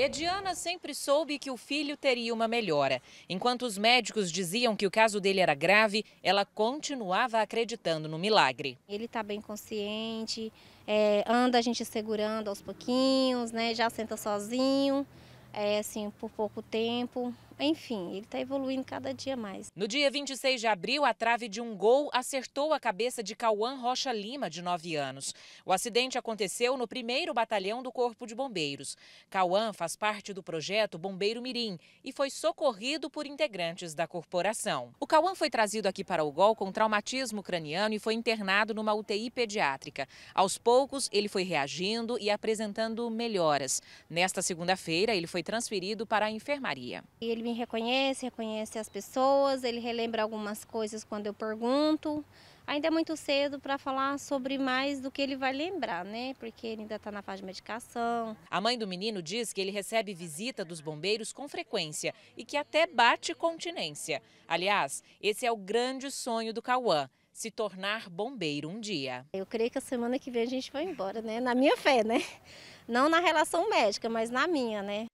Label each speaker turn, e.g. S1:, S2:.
S1: Ediana sempre soube que o filho teria uma melhora. Enquanto os médicos diziam que o caso dele era grave, ela continuava acreditando no milagre. Ele está bem
S2: consciente, é, anda a gente segurando aos pouquinhos, né? Já senta sozinho, é, assim, por pouco tempo. Enfim, ele está evoluindo cada dia
S1: mais. No dia 26 de abril, a trave de um gol acertou a cabeça de Cauã Rocha Lima, de 9 anos. O acidente aconteceu no primeiro batalhão do Corpo de Bombeiros. Cauã faz parte do projeto Bombeiro Mirim e foi socorrido por integrantes da corporação. O Cauã foi trazido aqui para o gol com traumatismo craniano e foi internado numa UTI pediátrica. Aos poucos, ele foi reagindo e apresentando melhoras. Nesta segunda-feira, ele foi transferido para a enfermaria.
S2: Ele me reconhece, reconhece as pessoas, ele relembra algumas coisas quando eu pergunto. Ainda é muito cedo para falar sobre mais do que ele vai lembrar, né? Porque ele ainda está na fase de medicação.
S1: A mãe do menino diz que ele recebe visita dos bombeiros com frequência e que até bate continência. Aliás, esse é o grande sonho do Cauã se tornar bombeiro um dia.
S2: Eu creio que a semana que vem a gente vai embora, né? Na minha fé, né? Não na relação médica, mas na minha, né?